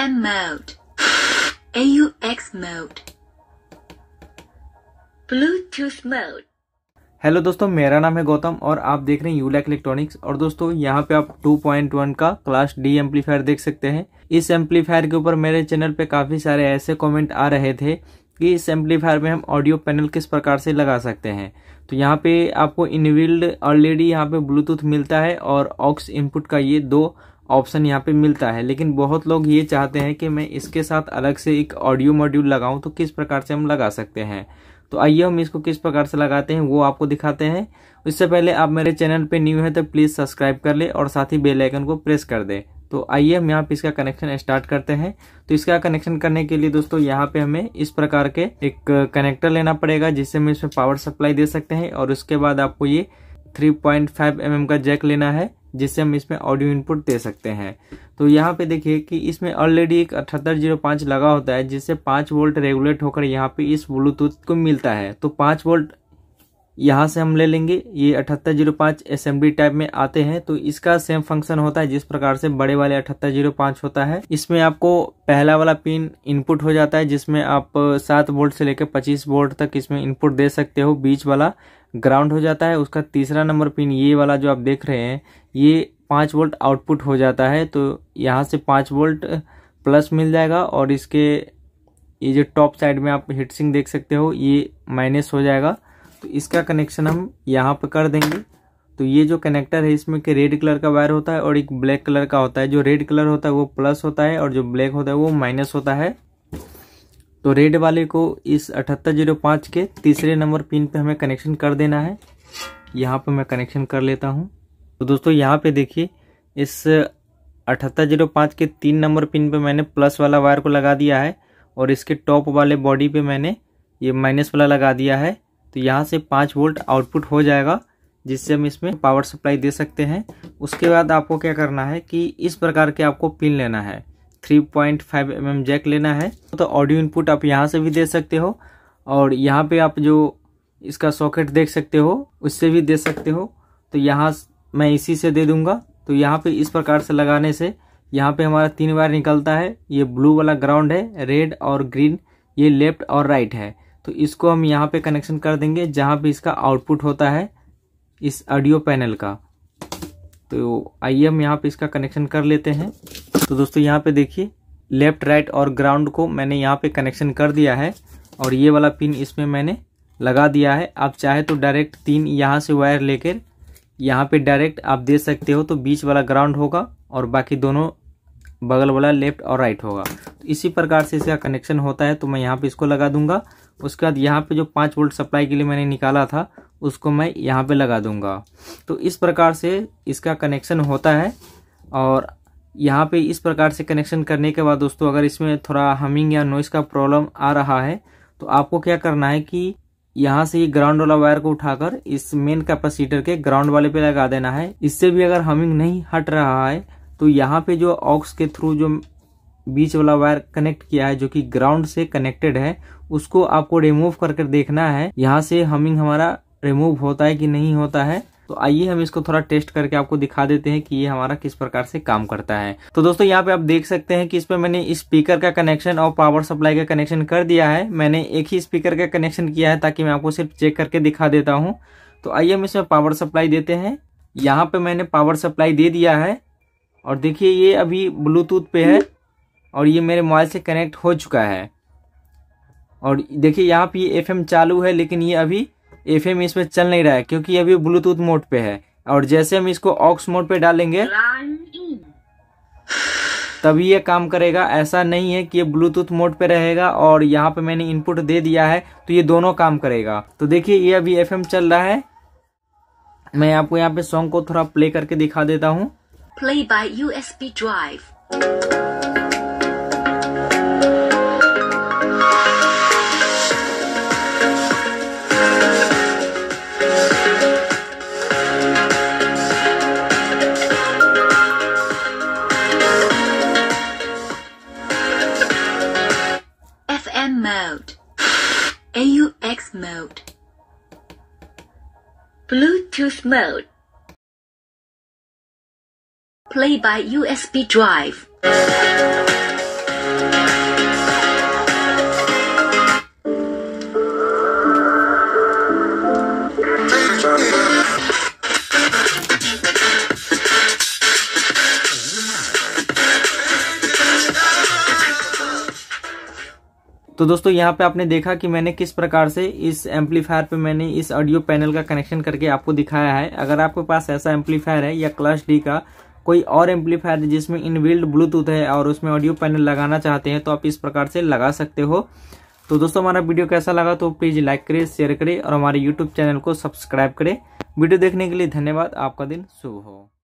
AM mode, AUX mode, Bluetooth mode. Hello दोस्तों मेरा नाम है गौतम और आप देख रहे हैं यूलैक इलेक्ट्रॉनिक्स और दोस्तों यहाँ पे आप 2.1 का क्लास डी एम्पलीफायर देख सकते हैं इस एम्पलीफायर के ऊपर मेरे चैनल पे काफ़ी सारे ऐसे कमेंट आ रहे थे कि इस एम्पलीफायर में हम ऑडियो पैनल किस प्रकार से लगा सकते हैं तो यहाँ पे आपको इनविल्ड ऑलरेडी यहाँ पे ब्लूटूथ मिलता है और ऑक्स इनपुट का ये दो ऑप्शन यहाँ पे मिलता है लेकिन बहुत लोग ये चाहते हैं कि मैं इसके साथ अलग से एक ऑडियो मॉड्यूल लगाऊं तो किस प्रकार से हम लगा सकते हैं तो आइए हम इसको किस प्रकार से लगाते हैं वो आपको दिखाते हैं उससे पहले आप मेरे चैनल पे न्यू है तो प्लीज़ सब्सक्राइब कर ले और साथ ही बेल आइकन को प्रेस कर दे तो आइए हम यहाँ पे इसका कनेक्शन स्टार्ट करते हैं तो इसका कनेक्शन करने के लिए दोस्तों यहाँ पे हमें इस प्रकार के एक कनेक्टर लेना पड़ेगा जिससे हम इसमें पावर सप्लाई दे सकते हैं और उसके बाद आपको ये थ्री पॉइंट mm का जैक लेना है जिससे हम इसमें ऑडियो इनपुट दे सकते हैं तो यहाँ पे देखिए कि इसमें ऑलरेडी एक अठहत्तर जीरो पाँच लगा होता है जिससे पाँच वोल्ट रेगुलेट होकर यहाँ पे इस ब्लूटूथ को मिलता है तो पाँच वोल्ट यहाँ से हम ले लेंगे ये अठहत्तर जीरो पाँच असेंबली टाइप में आते हैं तो इसका सेम फंक्शन होता है जिस प्रकार से बड़े वाले अठहत्तर जीरो पाँच होता है इसमें आपको पहला वाला पिन इनपुट हो जाता है जिसमें आप सात वोल्ट से लेकर पच्चीस वोल्ट तक इसमें इनपुट दे सकते हो बीच वाला ग्राउंड हो जाता है उसका तीसरा नंबर पिन ये वाला जो आप देख रहे हैं ये पाँच वोल्ट आउटपुट हो जाता है तो यहाँ से पाँच वोल्ट प्लस मिल जाएगा और इसके ये जो टॉप साइड में आप हिटसिंग देख सकते हो ये माइनस हो जाएगा तो इसका कनेक्शन हम यहाँ पर कर देंगे तो ये जो कनेक्टर है इसमें के रेड कलर का वायर होता है और एक ब्लैक कलर का होता है जो रेड कलर होता है वो प्लस होता है और जो ब्लैक होता है वो माइनस होता है तो रेड वाले को इस अठहत्तर जीरो पाँच के तीसरे नंबर पिन पे हमें कनेक्शन कर देना है यहाँ पे मैं कनेक्शन कर लेता हूँ तो दोस्तों यहाँ पे देखिए इस अठहत्तर जीरो पाँच के तीन नंबर पिन पर मैंने प्लस वाला वायर को लगा दिया है और इसके टॉप वाले बॉडी पर मैंने ये माइनस वाला लगा दिया है तो यहाँ से पाँच वोल्ट आउटपुट हो जाएगा जिससे हम इसमें पावर सप्लाई दे सकते हैं उसके बाद आपको क्या करना है कि इस प्रकार के आपको पिन लेना है 3.5 पॉइंट mm जैक लेना है तो ऑडियो इनपुट आप यहाँ से भी दे सकते हो और यहाँ पे आप जो इसका सॉकेट देख सकते हो उससे भी दे सकते हो तो यहाँ मैं इसी से दे दूंगा तो यहाँ पे इस प्रकार से लगाने से यहाँ पे हमारा तीन वायर निकलता है ये ब्लू वाला ग्राउंड है रेड और ग्रीन ये लेफ्ट और राइट है तो इसको हम यहाँ पे कनेक्शन कर देंगे जहाँ पे इसका आउटपुट होता है इस ऑडियो पैनल का तो आइए हम यहाँ पे इसका कनेक्शन कर लेते हैं तो दोस्तों यहाँ पे देखिए लेफ्ट राइट और ग्राउंड को मैंने यहाँ पे कनेक्शन कर दिया है और ये वाला पिन इसमें मैंने लगा दिया है आप चाहे तो डायरेक्ट तीन यहाँ से वायर लेकर यहाँ पे डायरेक्ट आप दे सकते हो तो बीच वाला ग्राउंड होगा और बाकी दोनों बगल वाला लेफ्ट और राइट होगा तो इसी प्रकार से इसका कनेक्शन होता है तो मैं यहाँ पे इसको लगा दूंगा उसके बाद यहाँ पे जो पाँच वोल्ट सप्लाई के लिए मैंने निकाला था उसको मैं यहाँ पे लगा दूंगा तो इस प्रकार से इसका कनेक्शन होता है और यहाँ पे इस प्रकार से कनेक्शन करने के बाद दोस्तों अगर इसमें थोड़ा हमिंग या नॉइस का प्रॉब्लम आ रहा है तो आपको क्या करना है कि यहाँ से ये ग्राउंड वाला वायर को उठाकर इस मेन कैपेसिटर के ग्राउंड वाले पे लगा देना है इससे भी अगर हमिंग नहीं हट रहा है तो यहाँ पे जो ऑक्स के थ्रू जो बीच वाला वायर कनेक्ट किया है जो कि ग्राउंड से कनेक्टेड है उसको आपको रिमूव करके देखना है यहाँ से हमिंग हमारा रिमूव होता है कि नहीं होता है तो आइए हम इसको थोड़ा टेस्ट करके आपको दिखा देते हैं कि ये हमारा किस प्रकार से काम करता है तो दोस्तों यहाँ पे आप देख सकते हैं कि इस पर मैंने स्पीकर का कनेक्शन और पावर सप्लाई का कनेक्शन कर दिया है मैंने एक ही स्पीकर का कनेक्शन किया है ताकि मैं आपको सिर्फ चेक करके दिखा देता हूँ तो आइए हम इसमें पावर सप्लाई देते हैं यहाँ पे मैंने पावर सप्लाई दे दिया है और देखिए ये अभी ब्लूटूथ पे है और ये मेरे मोबाइल से कनेक्ट हो चुका है और देखिए यहाँ पे ये एफएम चालू है लेकिन ये अभी एफएम इसमें चल नहीं रहा है क्योंकि अभी ब्लूटूथ मोड पे है और जैसे हम इसको ऑक्स मोड पे डालेंगे तभी ये काम करेगा ऐसा नहीं है कि ये ब्लूटूथ मोड पे रहेगा और यहाँ पे मैंने इनपुट दे दिया है तो ये दोनों काम करेगा तो देखिए ये अभी एफएम चल रहा है मैं आपको यहाँ पे सॉन्ग को थोड़ा प्ले करके दिखा देता हूँ Play by USB drive. FM mode, AUX mode, Bluetooth mode. Play by USB drive. तो दोस्तों यहाँ पे आपने देखा कि मैंने किस प्रकार से इस एम्पलीफायर पे मैंने इस ऑडियो पैनल का कनेक्शन करके आपको दिखाया है अगर आपके पास ऐसा एम्पलीफायर है या क्लास डी का कोई और एम्पलीफायर जिसमें इनबिल्ड ब्लूटूथ है और उसमें ऑडियो पैनल लगाना चाहते हैं तो आप इस प्रकार से लगा सकते हो तो दोस्तों हमारा वीडियो कैसा लगा तो प्लीज़ लाइक करें शेयर करें और हमारे यूट्यूब चैनल को सब्सक्राइब करें वीडियो देखने के लिए धन्यवाद आपका दिन शुभ हो